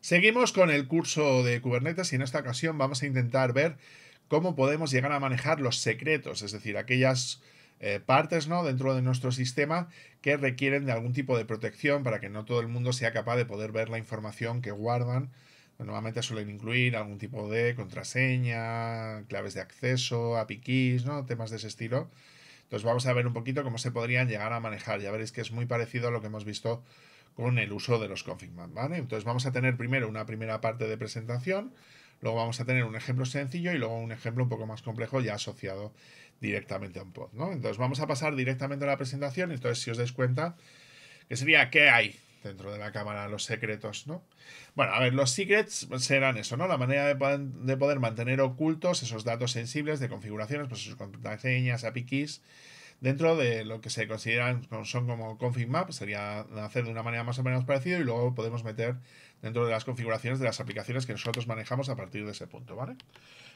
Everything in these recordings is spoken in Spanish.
Seguimos con el curso de Kubernetes y en esta ocasión vamos a intentar ver cómo podemos llegar a manejar los secretos, es decir, aquellas eh, partes ¿no? dentro de nuestro sistema que requieren de algún tipo de protección para que no todo el mundo sea capaz de poder ver la información que guardan. Normalmente suelen incluir algún tipo de contraseña, claves de acceso, API keys, ¿no? temas de ese estilo. Entonces vamos a ver un poquito cómo se podrían llegar a manejar. Ya veréis que es muy parecido a lo que hemos visto con el uso de los config ¿vale? Entonces vamos a tener primero una primera parte de presentación, luego vamos a tener un ejemplo sencillo y luego un ejemplo un poco más complejo ya asociado directamente a un pod, ¿no? Entonces vamos a pasar directamente a la presentación, entonces si os dais cuenta, que sería qué hay dentro de la cámara, los secretos, ¿no? Bueno, a ver, los secrets serán eso, ¿no? La manera de, poder mantener ocultos esos datos sensibles de configuraciones, pues sus contraseñas, API dentro de lo que se consideran son como config map, sería hacer de una manera más o menos parecida y luego podemos meter dentro de las configuraciones de las aplicaciones que nosotros manejamos a partir de ese punto, ¿vale?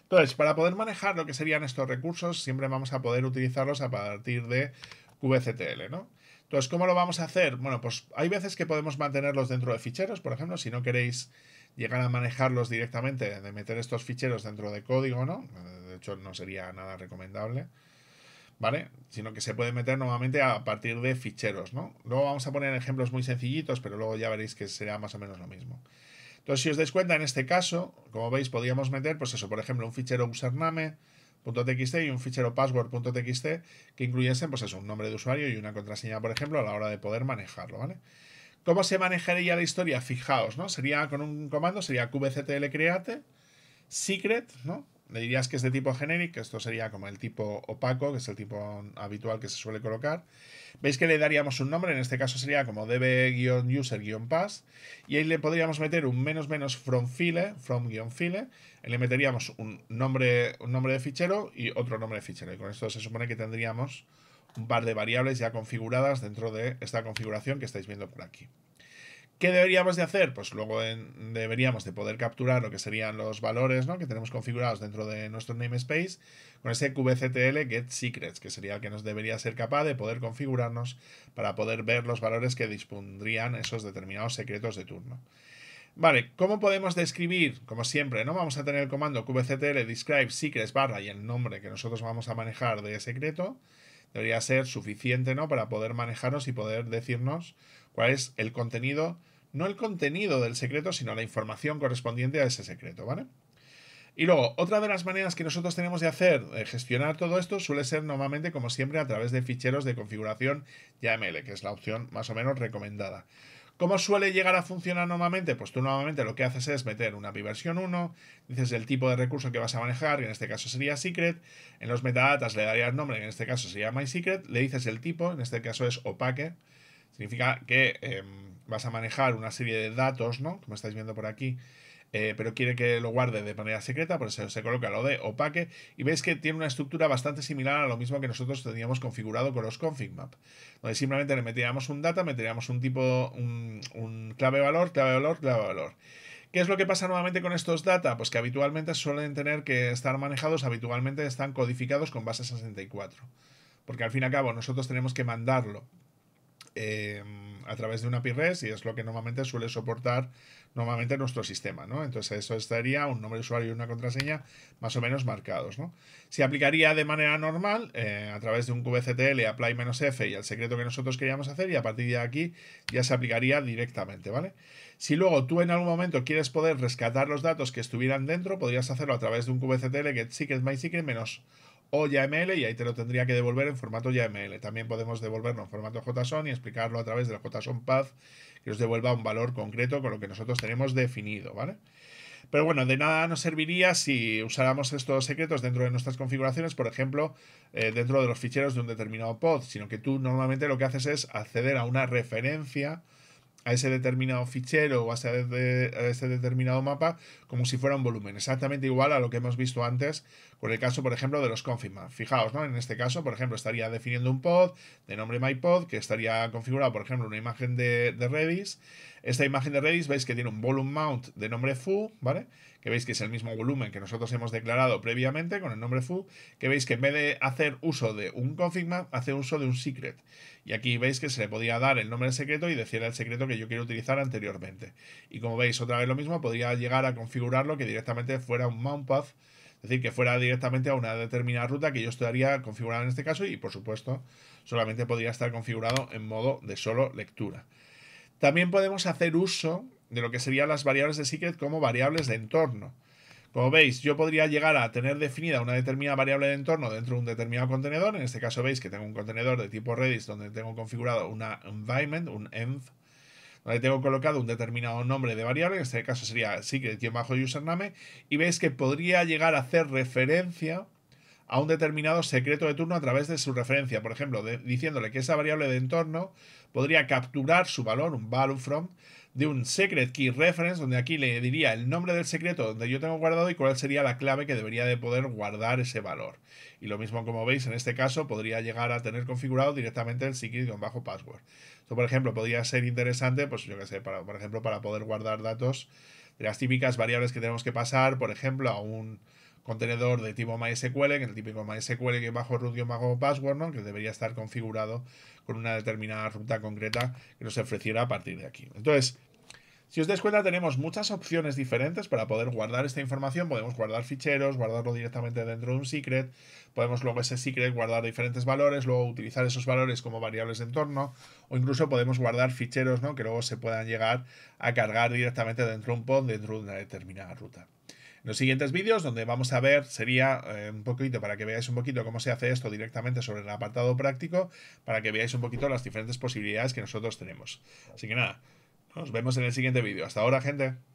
Entonces, para poder manejar lo que serían estos recursos, siempre vamos a poder utilizarlos a partir de QVCTL, ¿no? Entonces, ¿cómo lo vamos a hacer? Bueno, pues hay veces que podemos mantenerlos dentro de ficheros, por ejemplo, si no queréis llegar a manejarlos directamente, de meter estos ficheros dentro de código, ¿no? De hecho, no sería nada recomendable. ¿vale? Sino que se puede meter nuevamente a partir de ficheros, ¿no? Luego vamos a poner ejemplos muy sencillitos, pero luego ya veréis que será más o menos lo mismo. Entonces, si os dais cuenta, en este caso, como veis, podríamos meter, pues eso, por ejemplo, un fichero username.txt y un fichero password.txt que incluyesen, pues eso, un nombre de usuario y una contraseña, por ejemplo, a la hora de poder manejarlo, ¿vale? ¿Cómo se manejaría la historia? Fijaos, ¿no? Sería con un comando, sería kubectl create, secret, ¿no? Le dirías que es de tipo genérico esto sería como el tipo opaco, que es el tipo habitual que se suele colocar. Veis que le daríamos un nombre, en este caso sería como db-user-pass, y ahí le podríamos meter un menos menos from file, from-file, le meteríamos un nombre, un nombre de fichero y otro nombre de fichero, y con esto se supone que tendríamos un par de variables ya configuradas dentro de esta configuración que estáis viendo por aquí. ¿Qué deberíamos de hacer? Pues luego deberíamos de poder capturar lo que serían los valores ¿no? que tenemos configurados dentro de nuestro namespace con ese kubectl get secrets, que sería el que nos debería ser capaz de poder configurarnos para poder ver los valores que dispondrían esos determinados secretos de turno. Vale, ¿cómo podemos describir? Como siempre, ¿no? Vamos a tener el comando kubectl describe secrets barra y el nombre que nosotros vamos a manejar de secreto. Debería ser suficiente, ¿no? Para poder manejarnos y poder decirnos cuál es el contenido, no el contenido del secreto, sino la información correspondiente a ese secreto, ¿vale? Y luego, otra de las maneras que nosotros tenemos de hacer, de eh, gestionar todo esto, suele ser normalmente, como siempre, a través de ficheros de configuración YAML, que es la opción más o menos recomendada. ¿Cómo suele llegar a funcionar normalmente? Pues tú normalmente lo que haces es meter una API versión 1, dices el tipo de recurso que vas a manejar, que en este caso sería secret, en los metadatas le darías nombre, en este caso sería MySecret, le dices el tipo, en este caso es opaque, Significa que em, vas a manejar una serie de datos, ¿no? Como estáis viendo por aquí, eh, pero quiere que lo guarde de manera secreta, por eso se coloca lo de opaque, y veis que tiene una estructura bastante similar a lo mismo que nosotros teníamos configurado con los config map, donde simplemente le metíamos un data, meteríamos un tipo, un, un clave valor, clave valor, clave valor. ¿Qué es lo que pasa nuevamente con estos data? Pues que habitualmente suelen tener que estar manejados, habitualmente están codificados con base 64. Porque al fin y al cabo nosotros tenemos que mandarlo Em, a través de una API y es lo que normalmente suele soportar normalmente nuestro sistema, ¿no? Entonces eso estaría un nombre de usuario y una contraseña más o menos marcados, ¿no? Se aplicaría de manera normal eh, a través de un kubectl apply-f y el secreto que nosotros queríamos hacer y a partir de aquí ya se aplicaría directamente, ¿vale? Si luego tú en algún momento quieres poder rescatar los datos que estuvieran dentro, podrías hacerlo a través de un kubectl get secret my secret menos o YAML y ahí te lo tendría que devolver en formato YAML. También podemos devolverlo en formato JSON y explicarlo a través del JSON Path que nos devuelva un valor concreto con lo que nosotros tenemos definido, ¿vale? Pero bueno, de nada nos serviría si usáramos estos secretos dentro de nuestras configuraciones, por ejemplo, eh, dentro de los ficheros de un determinado pod, sino que tú normalmente lo que haces es acceder a una referencia a ese determinado fichero o a ese, determinado mapa como si fuera un volumen, exactamente igual a lo que hemos visto antes con el caso, por ejemplo, de los configma. Fijaos, ¿no? En este caso, por ejemplo, estaría definiendo un pod de nombre mypod que estaría configurado, por ejemplo, una imagen de, de Redis esta imagen de Redis veis que tiene un volume mount de nombre foo, ¿vale? Que veis que es el mismo volumen que nosotros hemos declarado previamente con el nombre foo, que veis que en vez de hacer uso de un config hace uso de un secret. Y aquí veis que se le podía dar el nombre del secreto y decir el secreto que yo quiero utilizar anteriormente. Y como veis, otra vez lo mismo, podría llegar a configurarlo que directamente fuera un mount path, es decir, que fuera directamente a una determinada ruta que yo estaría configurada en este caso y por supuesto solamente podría estar configurado en modo de solo lectura. También podemos hacer uso de lo que serían las variables de secret como variables de entorno. Como veis, yo podría llegar a tener definida una determinada variable de entorno dentro de un determinado contenedor. En este caso veis que tengo un contenedor de tipo Redis donde tengo configurado una environment, un env, donde tengo colocado un determinado nombre de variable, en este caso sería secret-username, y veis que podría llegar a hacer referencia a un determinado secreto de turno a través de su referencia. Por ejemplo, diciéndole que esa variable de entorno podría capturar su valor, un value from, de un secret key reference, donde aquí le diría el nombre del secreto donde yo tengo guardado y cuál sería la clave que debería de poder guardar ese valor. Y lo mismo, como veis, en este caso podría llegar a tener configurado directamente el secret con bajo password. Esto, por ejemplo, podría ser interesante, pues yo qué sé, para, por ejemplo, para poder guardar datos de las típicas variables que tenemos que pasar, por ejemplo, a un contenedor de tipo MySQL, que es el típico MySQL que bajo root bajo password, que debería estar configurado con una determinada ruta concreta que nos ofreciera a partir de aquí. Entonces, si os dais cuenta, tenemos muchas opciones diferentes para poder guardar esta información. Podemos guardar ficheros, guardarlo directamente dentro de un secret. Podemos luego ese secret guardar diferentes valores, luego utilizar esos valores como variables de entorno. O incluso podemos guardar ficheros ¿no? que luego se puedan llegar a cargar directamente dentro de un pod, dentro de una determinada ruta los siguientes vídeos donde vamos a ver, sería eh, un poquito para que veáis un poquito cómo se hace esto directamente sobre el apartado práctico, para que veáis un poquito las diferentes posibilidades que nosotros tenemos. Así que nada, nos vemos en el siguiente vídeo. Hasta ahora, gente.